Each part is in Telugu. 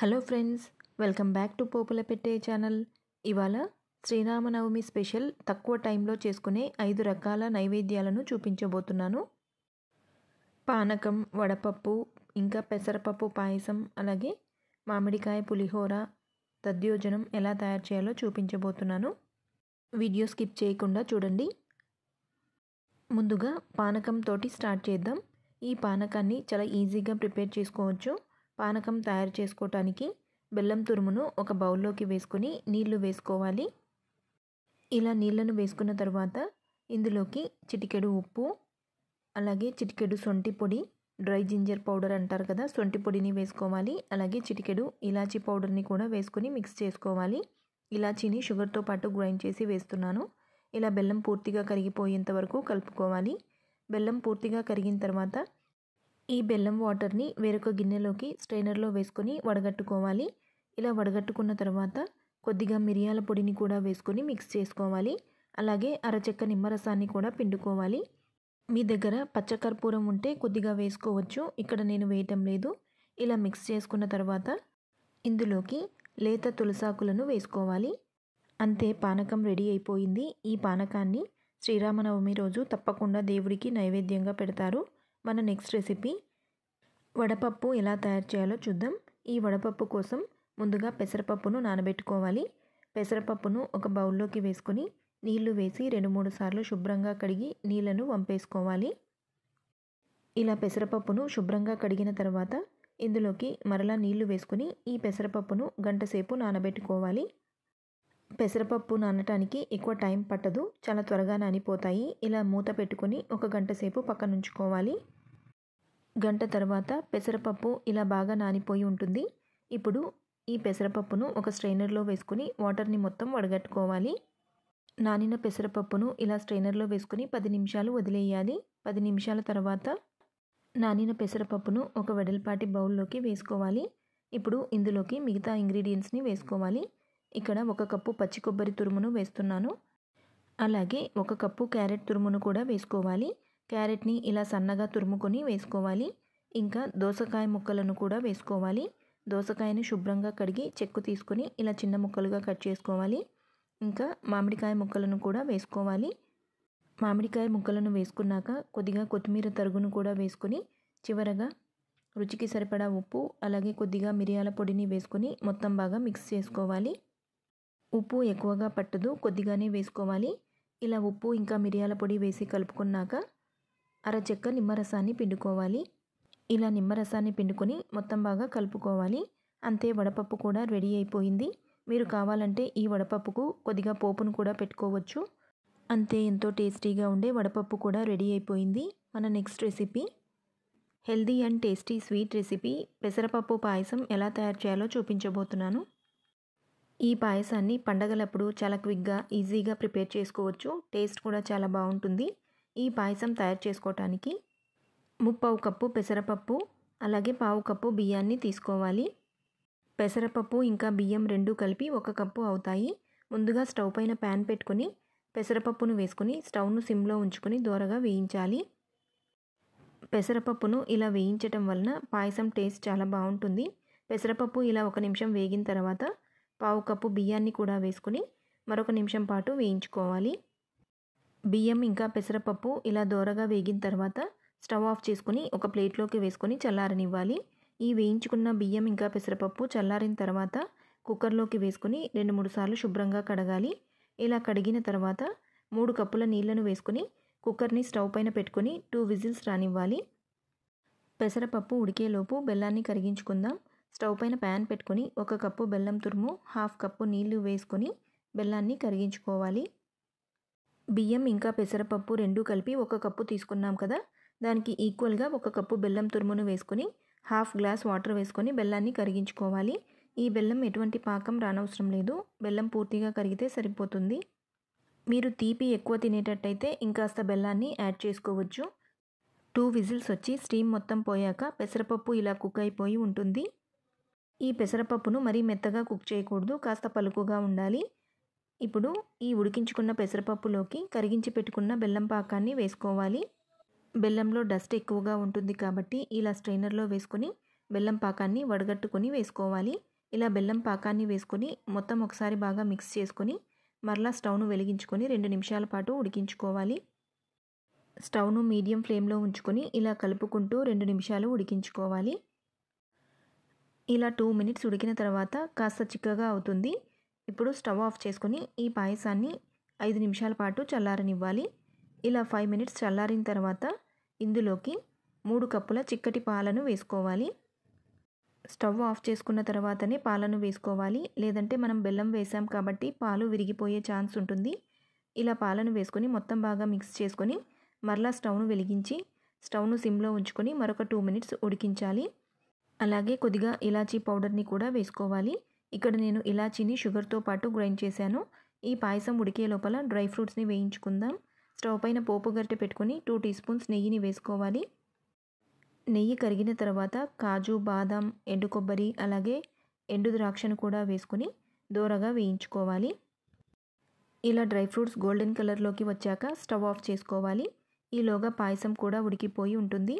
Hello friends welcome back to Popula Pette channel ఇవాళ శ్రీరామనవమి స్పెషల్ తక్కువ టైంలో చేసుకునే ఐదు రకాల నైవేద్యాలను చూపించబోతున్నాను పానకం వడపప్పు ఇంకా పెసరపప్పు పాయసం అలాగే మామిడికాయ పులిహోర తద్యోజనం ఎలా తయారు చేయాలో చూపించబోతున్నాను వీడియో స్కిప్ చేయకుండా చూడండి ముందుగా పానకంతోటి స్టార్ట్ చేద్దాం ఈ పానకాన్ని చాలా ఈజీగా ప్రిపేర్ చేసుకోవచ్చు పానకం తయారు చేసుకోవటానికి బెల్లం తురుమును ఒక బౌల్లోకి వేసుకొని నీళ్లు వేసుకోవాలి ఇలా నీళ్లను వేసుకున్న తర్వాత ఇందులోకి చిటికెడు ఉప్పు అలాగే చిటికెడు సొంటి పొడి డ్రై జింజర్ పౌడర్ అంటారు కదా సొంటి పొడిని వేసుకోవాలి అలాగే చిటికెడు ఇలాచీ పౌడర్ని కూడా వేసుకొని మిక్స్ చేసుకోవాలి ఇలాచీని షుగర్తో పాటు గ్రైండ్ చేసి వేస్తున్నాను ఇలా బెల్లం పూర్తిగా కరిగిపోయేంత వరకు కలుపుకోవాలి బెల్లం పూర్తిగా కరిగిన తర్వాత ఈ బెల్లం వాటర్ని వేరొక గిన్నెలోకి స్ట్రైనర్లో వేసుకొని వడగట్టుకోవాలి ఇలా వడగట్టుకున్న తర్వాత కొద్దిగా మిరియాల పొడిని కూడా వేసుకొని మిక్స్ చేసుకోవాలి అలాగే అరచెక్క నిమ్మరసాన్ని కూడా పిండుకోవాలి మీ దగ్గర పచ్చకర్పూరం ఉంటే కొద్దిగా వేసుకోవచ్చు ఇక్కడ నేను వేయటం లేదు ఇలా మిక్స్ చేసుకున్న తర్వాత ఇందులోకి లేత తులసాకులను వేసుకోవాలి అంతే పానకం రెడీ అయిపోయింది ఈ పానకాన్ని శ్రీరామనవమి రోజు తప్పకుండా దేవుడికి నైవేద్యంగా పెడతారు మన నెక్స్ట్ రెసిపీ వడపప్పు ఎలా తయారు చేయాలో చూద్దాం ఈ వడపప్పు కోసం ముందుగా పెసరపప్పును నానబెట్టుకోవాలి పెసరపప్పును ఒక బౌల్లోకి వేసుకొని నీళ్లు వేసి రెండు మూడు సార్లు శుభ్రంగా కడిగి నీళ్లను వంపేసుకోవాలి ఇలా పెసరపప్పును శుభ్రంగా కడిగిన తర్వాత ఇందులోకి మరలా నీళ్లు వేసుకుని ఈ పెసరపప్పును గంటసేపు నానబెట్టుకోవాలి పెసరపప్పు నానటానికి ఎక్కువ టైం పట్టదు చాలా త్వరగా నానిపోతాయి ఇలా మూత పెట్టుకొని ఒక గంట సేపు పక్కన ఉంచుకోవాలి గంట తర్వాత పెసరపప్పు ఇలా బాగా నానిపోయి ఉంటుంది ఇప్పుడు ఈ పెసరపప్పును ఒక స్ట్రైనర్లో వేసుకుని వాటర్ని మొత్తం వడగట్టుకోవాలి నానిన పెసరపప్పును ఇలా స్ట్రైనర్లో వేసుకుని పది నిమిషాలు వదిలేయాలి పది నిమిషాల తర్వాత నానిన పెసరపప్పును ఒక వెడల్పాటి బౌల్లోకి వేసుకోవాలి ఇప్పుడు ఇందులోకి మిగతా ఇంగ్రీడియంట్స్ని వేసుకోవాలి ఇక్కడ ఒక కప్పు పచ్చి కొబ్బరి తురుమును వేస్తున్నాను అలాగే ఒక కప్పు క్యారెట్ తురుమును కూడా వేసుకోవాలి క్యారెట్ని ఇలా సన్నగా తురుముకొని వేసుకోవాలి ఇంకా దోసకాయ ముక్కలను కూడా వేసుకోవాలి దోసకాయని శుభ్రంగా కడిగి చెక్కు తీసుకొని ఇలా చిన్న ముక్కలుగా కట్ చేసుకోవాలి ఇంకా మామిడికాయ ముక్కలను కూడా వేసుకోవాలి మామిడికాయ ముక్కలను వేసుకున్నాక కొద్దిగా కొత్తిమీర తరుగును కూడా వేసుకుని చివరగా రుచికి సరిపడా ఉప్పు అలాగే కొద్దిగా మిరియాల పొడిని వేసుకొని మొత్తం బాగా మిక్స్ చేసుకోవాలి ఉప్పు ఎక్కువగా పట్టదు కొద్దిగానే వేసుకోవాలి ఇలా ఉప్పు ఇంకా మిరియాల పొడి వేసి కలుపుకున్నాక అరచెక్క నిమ్మరసాన్ని పిండుకోవాలి ఇలా నిమ్మరసాన్ని పిండుకొని మొత్తం బాగా కలుపుకోవాలి అంతే వడపప్పు కూడా రెడీ అయిపోయింది మీరు కావాలంటే ఈ వడపప్పుకు కొద్దిగా పోపును కూడా పెట్టుకోవచ్చు అంతే ఎంతో టేస్టీగా ఉండే వడపప్పు కూడా రెడీ అయిపోయింది మన next recipe healthy and tasty sweet recipe పెసరపప్పు పాయసం ఎలా తయారు చేయాలో చూపించబోతున్నాను ఈ పాయసాన్ని పండగలప్పుడు చాలా క్విక్గా ఈజీగా ప్రిపేర్ చేసుకోవచ్చు టేస్ట్ కూడా చాలా బాగుంటుంది ఈ పాయసం తయారు చేసుకోవటానికి ముప్పావు కప్పు పెసరపప్పు అలాగే పావు కప్పు బియ్యాన్ని తీసుకోవాలి పెసరపప్పు ఇంకా బియ్యం రెండు కలిపి ఒక కప్పు అవుతాయి ముందుగా స్టవ్ పైన ప్యాన్ పెట్టుకుని పెసరపప్పును వేసుకుని స్టవ్ను సిమ్లో ఉంచుకుని దోరగా వేయించాలి పెసరపప్పును ఇలా వేయించటం వలన పాయసం టేస్ట్ చాలా బాగుంటుంది పెసరపప్పు ఇలా ఒక నిమిషం వేగిన తర్వాత పావు కప్పు బియ్యాన్ని కూడా వేసుకుని మరొక నిమిషం పాటు వేయించుకోవాలి బియ్యం ఇంకా పెసరపప్పు ఇలా దోరగా వేగిన తర్వాత స్టవ్ ఆఫ్ చేసుకుని ఒక ప్లేట్లోకి వేసుకొని చల్లారనివ్వాలి ఈ వేయించుకున్న బియ్యం ఇంకా పెసరపప్పు చల్లారిన తర్వాత కుక్కర్లోకి వేసుకుని రెండు మూడు సార్లు శుభ్రంగా కడగాలి ఇలా కడిగిన తర్వాత మూడు కప్పుల నీళ్లను వేసుకుని కుక్కర్ని స్టవ్ పైన పెట్టుకుని టూ విజిల్స్ రానివ్వాలి పెసరపప్పు ఉడికేలోపు బెల్లాన్ని కరిగించుకుందాం స్టవ్ పైన ప్యాన్ పెట్టుకొని ఒక కప్పు బెల్లం తురుము హాఫ్ కప్పు నీళ్లు వేసుకొని బెల్లాన్ని కరిగించుకోవాలి బియ్యం ఇంకా పెసరపప్పు రెండు కలిపి ఒక కప్పు తీసుకున్నాం కదా దానికి ఈక్వల్గా ఒక కప్పు బెల్లం తురుమును వేసుకొని హాఫ్ గ్లాస్ వాటర్ వేసుకొని బెల్లాన్ని కరిగించుకోవాలి ఈ బెల్లం ఎటువంటి పాకం రానవసరం లేదు బెల్లం పూర్తిగా కరిగితే సరిపోతుంది మీరు తీపి ఎక్కువ తినేటట్టయితే ఇంకాస్త బెల్లాన్ని యాడ్ చేసుకోవచ్చు టూ విజిల్స్ వచ్చి స్టీమ్ మొత్తం పోయాక పెసరపప్పు ఇలా కుక్ అయిపోయి ఉంటుంది ఈ పెసరపప్పును మరీ మెత్తగా కుక్ చేయకూడదు కాస్త పలుకుగా ఉండాలి ఇప్పుడు ఈ ఉడికించుకున్న పెసరపప్పులోకి కరిగించి పెట్టుకున్న బెల్లం పాకాన్ని వేసుకోవాలి బెల్లంలో డస్ట్ ఎక్కువగా ఉంటుంది కాబట్టి ఇలా స్ట్రైనర్లో వేసుకొని బెల్లం పాకాన్ని వడగట్టుకొని వేసుకోవాలి ఇలా బెల్లం పాకాన్ని వేసుకొని మొత్తం ఒకసారి బాగా మిక్స్ చేసుకొని మరలా స్టవ్ను వెలిగించుకొని రెండు నిమిషాల పాటు ఉడికించుకోవాలి స్టవ్ను మీడియం ఫ్లేమ్లో ఉంచుకొని ఇలా కలుపుకుంటూ రెండు నిమిషాలు ఉడికించుకోవాలి ఇలా టూ మినిట్స్ ఉడికిన తర్వాత కాస్త చిక్కగా అవుతుంది ఇప్పుడు స్టవ్ ఆఫ్ చేసుకుని ఈ పాయసాన్ని ఐదు నిమిషాల పాటు చల్లారనివ్వాలి ఇలా ఫైవ్ మినిట్స్ చల్లారిన తర్వాత ఇందులోకి మూడు కప్పుల చిక్కటి పాలను వేసుకోవాలి స్టవ్ ఆఫ్ చేసుకున్న తర్వాతనే పాలను వేసుకోవాలి లేదంటే మనం బెల్లం వేసాం కాబట్టి పాలు విరిగిపోయే ఛాన్స్ ఉంటుంది ఇలా పాలను వేసుకొని మొత్తం బాగా మిక్స్ చేసుకొని మరలా స్టవ్ను వెలిగించి స్టవ్ను సిమ్లో ఉంచుకొని మరొక టూ మినిట్స్ ఉడికించాలి అలాగే కొద్దిగా ఇలాచీ పౌడర్ని కూడా వేసుకోవాలి ఇక్కడ నేను ఇలాచీని షుగర్తో పాటు గ్రైండ్ చేశాను ఈ పాయసం ఉడికే లోపల డ్రై ఫ్రూట్స్ని వేయించుకుందాం స్టవ్ పైన పోపు గరిటె పెట్టుకుని టూ టీ స్పూన్స్ నెయ్యిని వేసుకోవాలి నెయ్యి కరిగిన తర్వాత కాజు బాదం ఎండు కొబ్బరి అలాగే ఎండు ద్రాక్షను కూడా వేసుకుని దోరగా వేయించుకోవాలి ఇలా డ్రై ఫ్రూట్స్ గోల్డెన్ కలర్లోకి వచ్చాక స్టవ్ ఆఫ్ చేసుకోవాలి ఈలోగా పాయసం కూడా ఉడికిపోయి ఉంటుంది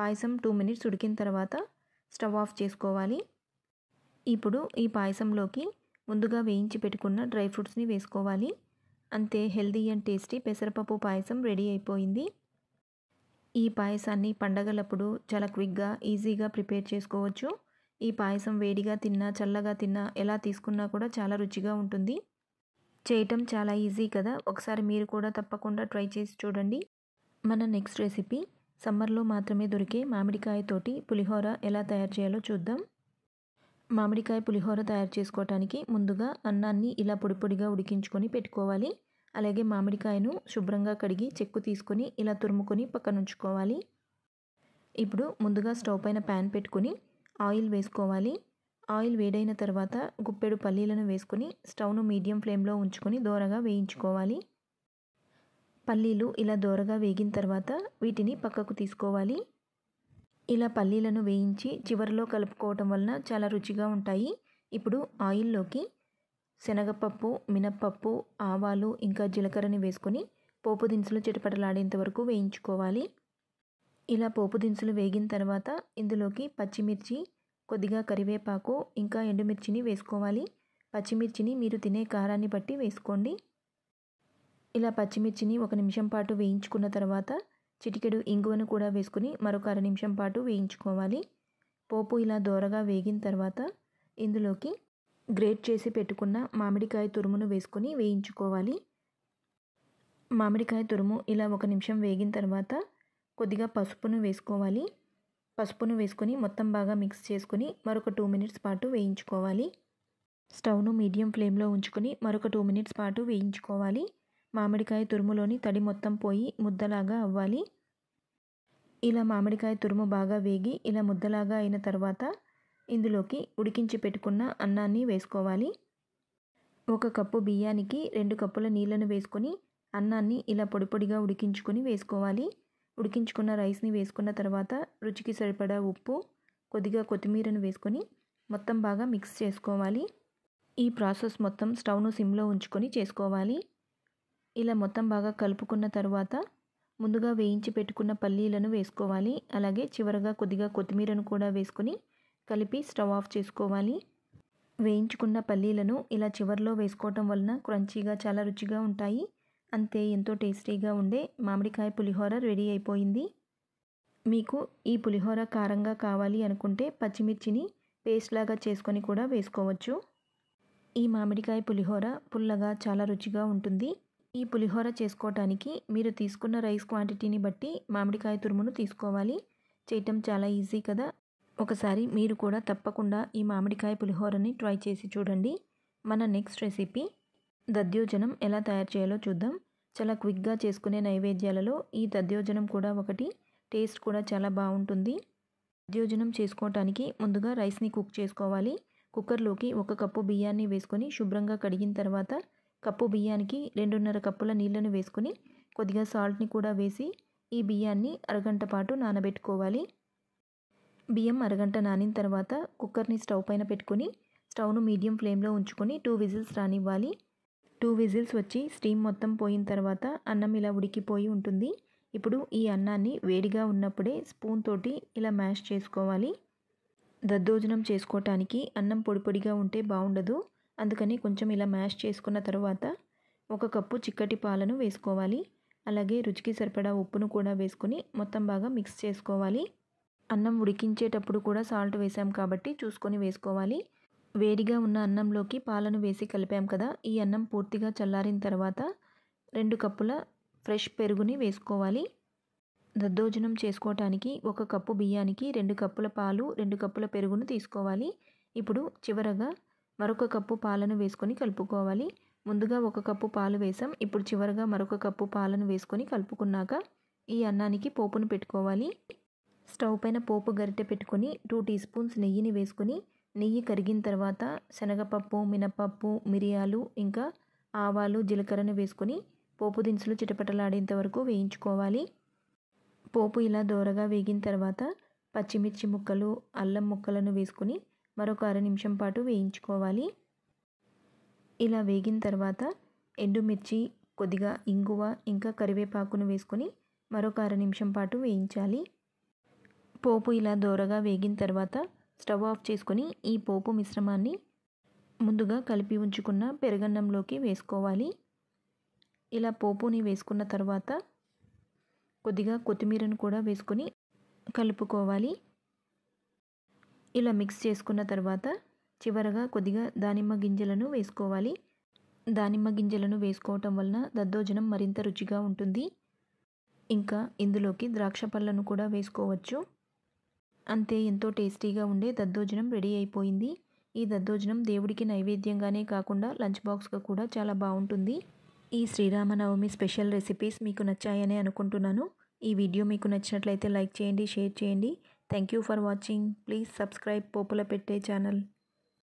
పాయసం టూ మినిట్స్ ఉడికిన తర్వాత స్టవ్ ఆఫ్ చేసుకోవాలి ఇప్పుడు ఈ పాయసంలోకి ముందుగా వేయించి పెట్టుకున్న డ్రై ఫ్రూట్స్ని వేసుకోవాలి అంతే హెల్దీ అండ్ టేస్టీ పెసరపప్పు పాయసం రెడీ అయిపోయింది ఈ పాయసాన్ని పండగలప్పుడు చాలా క్విక్గా ఈజీగా ప్రిపేర్ చేసుకోవచ్చు ఈ పాయసం వేడిగా తిన్నా చల్లగా తిన్నా ఎలా తీసుకున్నా కూడా చాలా రుచిగా ఉంటుంది చేయటం చాలా ఈజీ కదా ఒకసారి మీరు కూడా తప్పకుండా ట్రై చేసి చూడండి మన నెక్స్ట్ రెసిపీ సమ్మర్లో మాత్రమే దొరికే మామిడికాయతోటి పులిహోర ఎలా తయారు చేయాలో చూద్దాం మామిడికాయ పులిహోర తయారు చేసుకోవటానికి ముందుగా అన్నాన్ని ఇలా పొడిపొడిగా ఉడికించుకొని పెట్టుకోవాలి అలాగే మామిడికాయను శుభ్రంగా కడిగి చెక్కు తీసుకొని ఇలా తురుముకొని పక్కన ఉంచుకోవాలి ఇప్పుడు ముందుగా స్టవ్ పైన ప్యాన్ పెట్టుకుని ఆయిల్ వేసుకోవాలి ఆయిల్ వేడైన తర్వాత గుప్పెడు పల్లీలను వేసుకుని స్టవ్ను మీడియం ఫ్లేమ్లో ఉంచుకొని దోరగా వేయించుకోవాలి పల్లీలు ఇలా దోరగా వేగిన తర్వాత వీటిని పక్కకు తీసుకోవాలి ఇలా పల్లీలను వేయించి చివరిలో కలుపుకోవటం వలన చాలా రుచిగా ఉంటాయి ఇప్పుడు ఆయిల్లోకి శనగపప్పు మినప్పప్పు ఆవాలు ఇంకా జీలకర్రని వేసుకొని పోపు దినుసులు చిటపటలాడేంత వరకు వేయించుకోవాలి ఇలా పోపు దినుసులు వేగిన తర్వాత ఇందులోకి పచ్చిమిర్చి కొద్దిగా కరివేపాకు ఇంకా ఎండుమిర్చిని వేసుకోవాలి పచ్చిమిర్చిని మీరు తినే కారాన్ని బట్టి వేసుకోండి ఇలా పచ్చిమిర్చిని ఒక నిమిషం పాటు వేయించుకున్న తర్వాత చిటికెడు ఇంగువను కూడా వేసుకుని మరొక అర నిమిషం పాటు వేయించుకోవాలి పోపు ఇలా దోరగా వేగిన తర్వాత ఇందులోకి గ్రేట్ చేసి పెట్టుకున్న మామిడికాయ తురుమును వేసుకొని వేయించుకోవాలి మామిడికాయ తురుము ఇలా ఒక నిమిషం వేగిన తర్వాత కొద్దిగా పసుపును వేసుకోవాలి పసుపును వేసుకొని మొత్తం బాగా మిక్స్ చేసుకుని మరొక టూ మినిట్స్ పాటు వేయించుకోవాలి స్టవ్ను మీడియం ఫ్లేమ్లో ఉంచుకొని మరొక టూ మినిట్స్ పాటు వేయించుకోవాలి మామిడికాయ తురుములోని తడి మొత్తం పోయి ముద్దలాగా అవ్వాలి ఇలా మామిడికాయ తురుము బాగా వేగి ఇలా ముద్దలాగా అయిన తర్వాత ఇందులోకి ఉడికించి పెట్టుకున్న అన్నాన్ని వేసుకోవాలి ఒక కప్పు బియ్యానికి రెండు కప్పుల నీళ్లను వేసుకొని అన్నాన్ని ఇలా పొడి పొడిగా ఉడికించుకొని వేసుకోవాలి ఉడికించుకున్న రైస్ని వేసుకున్న తర్వాత రుచికి సరిపడా ఉప్పు కొద్దిగా కొత్తిమీరను వేసుకొని మొత్తం బాగా మిక్స్ చేసుకోవాలి ఈ ప్రాసెస్ మొత్తం స్టవ్ను సిమ్లో ఉంచుకొని చేసుకోవాలి ఇలా మొత్తం బాగా కలుపుకున్న తర్వాత ముందుగా వేయించి పెట్టుకున్న పల్లీలను వేసుకోవాలి అలాగే చివరగా కొద్దిగా కొత్తిమీరను కూడా వేసుకొని కలిపి స్టవ్ ఆఫ్ చేసుకోవాలి వేయించుకున్న పల్లీలను ఇలా చివరిలో వేసుకోవటం వలన క్రంచీగా చాలా రుచిగా ఉంటాయి అంతే ఎంతో టేస్టీగా ఉండే మామిడికాయ పులిహోర రెడీ అయిపోయింది మీకు ఈ పులిహోర కారంగా కావాలి అనుకుంటే పచ్చిమిర్చిని పేస్ట్ లాగా చేసుకొని కూడా వేసుకోవచ్చు ఈ మామిడికాయ పులిహోర పుల్లగా చాలా రుచిగా ఉంటుంది ఈ పులిహోర చేసుకోవటానికి మీరు తీసుకున్న రైస్ క్వాంటిటీని బట్టి మామిడికాయ తురుమును తీసుకోవాలి చేయటం చాలా ఈజీ కదా ఒకసారి మీరు కూడా తప్పకుండా ఈ మామిడికాయ పులిహోరని ట్రై చేసి చూడండి మన నెక్స్ట్ రెసిపీ దద్యోజనం ఎలా తయారు చేయాలో చూద్దాం చాలా క్విక్గా చేసుకునే నైవేద్యాలలో ఈ దద్యోజనం కూడా ఒకటి టేస్ట్ కూడా చాలా బాగుంటుంది దద్యోజనం చేసుకోవటానికి ముందుగా రైస్ని కుక్ చేసుకోవాలి కుక్కర్లోకి ఒక కప్పు బియ్యాన్ని వేసుకొని శుభ్రంగా కడిగిన తర్వాత కప్పు బియ్యానికి రెండున్నర కప్పుల నీళ్లను వేసుకుని కొద్దిగా సాల్ట్ని కూడా వేసి ఈ బియ్యాన్ని అరగంట పాటు నానబెట్టుకోవాలి బియ్యం అరగంట నానిన తర్వాత కుక్కర్ని స్టవ్ పైన పెట్టుకుని స్టవ్ను మీడియం ఫ్లేమ్లో ఉంచుకొని టూ విజిల్స్ రానివ్వాలి టూ విజిల్స్ వచ్చి స్టీమ్ మొత్తం పోయిన తర్వాత అన్నం ఇలా ఉడికిపోయి ఉంటుంది ఇప్పుడు ఈ అన్నాన్ని వేడిగా ఉన్నప్పుడే స్పూన్ తోటి ఇలా మ్యాష్ చేసుకోవాలి దద్దోజనం చేసుకోవటానికి అన్నం పొడిపొడిగా ఉంటే బాగుండదు అందుకని కొంచెం ఇలా మ్యాష్ చేసుకున్న తర్వాత ఒక కప్పు చిక్కటి పాలను వేసుకోవాలి అలాగే రుచికి సరిపడా ఉప్పును కూడా వేసుకుని మొత్తం బాగా మిక్స్ చేసుకోవాలి అన్నం ఉడికించేటప్పుడు కూడా సాల్ట్ వేసాం కాబట్టి చూసుకొని వేసుకోవాలి వేడిగా ఉన్న అన్నంలోకి పాలను వేసి కలిపాం కదా ఈ అన్నం పూర్తిగా చల్లారిన తర్వాత రెండు కప్పుల ఫ్రెష్ పెరుగుని వేసుకోవాలి దద్దోజనం చేసుకోవటానికి ఒక కప్పు బియ్యానికి రెండు కప్పుల పాలు రెండు కప్పుల పెరుగును తీసుకోవాలి ఇప్పుడు చివరగా మరొక కప్పు పాలను వేసుకొని కలుపుకోవాలి ముందుగా ఒక కప్పు పాలు వేసాం ఇప్పుడు చివరగా మరొక కప్పు పాలను వేసుకొని కలుపుకున్నాక ఈ అన్నానికి పోపును పెట్టుకోవాలి స్టవ్ పైన పోపు గరిటె పెట్టుకొని టూ టీ స్పూన్స్ నెయ్యిని వేసుకొని నెయ్యి కరిగిన తర్వాత శనగపప్పు మినపప్పు మిరియాలు ఇంకా ఆవాలు జీలకర్రను వేసుకొని పోపు దినుసులు చిటపటలాడేంత వరకు వేయించుకోవాలి పోపు ఇలా దోరగా వేగిన తర్వాత పచ్చిమిర్చి ముక్కలు అల్లం ముక్కలను వేసుకొని మరొక అర నిమిషం పాటు వేయించుకోవాలి ఇలా వేగిన తర్వాత ఎండుమిర్చి కొద్దిగా ఇంగువ ఇంకా కరివేపాకును వేసుకొని మరొక అర నిమిషం పాటు వేయించాలి పోపు ఇలా దోరగా వేగిన తర్వాత స్టవ్ ఆఫ్ చేసుకొని ఈ పోపు మిశ్రమాన్ని ముందుగా కలిపి ఉంచుకున్న పెరుగన్నంలోకి వేసుకోవాలి ఇలా పోపుని వేసుకున్న తర్వాత కొద్దిగా కొత్తిమీరను కూడా వేసుకొని కలుపుకోవాలి ఇలా మిక్స్ చేసుకున్న తర్వాత చివరగా కొద్దిగా దానిమ్మ గింజలను వేసుకోవాలి దానిమ్మ గింజలను వేసుకోవటం వలన దద్దోజనం మరింత రుచిగా ఉంటుంది ఇంకా ఇందులోకి ద్రాక్ష పళ్ళను కూడా వేసుకోవచ్చు అంతే ఎంతో టేస్టీగా ఉండే దద్దోజనం రెడీ అయిపోయింది ఈ దద్దోజనం దేవుడికి నైవేద్యంగానే కాకుండా లంచ్ బాక్స్గా కూడా చాలా బాగుంటుంది ఈ శ్రీరామనవమి స్పెషల్ రెసిపీస్ మీకు నచ్చాయనే అనుకుంటున్నాను ఈ వీడియో మీకు నచ్చినట్లయితే లైక్ చేయండి షేర్ చేయండి Thank you for watching. Please subscribe Popular Pet channel.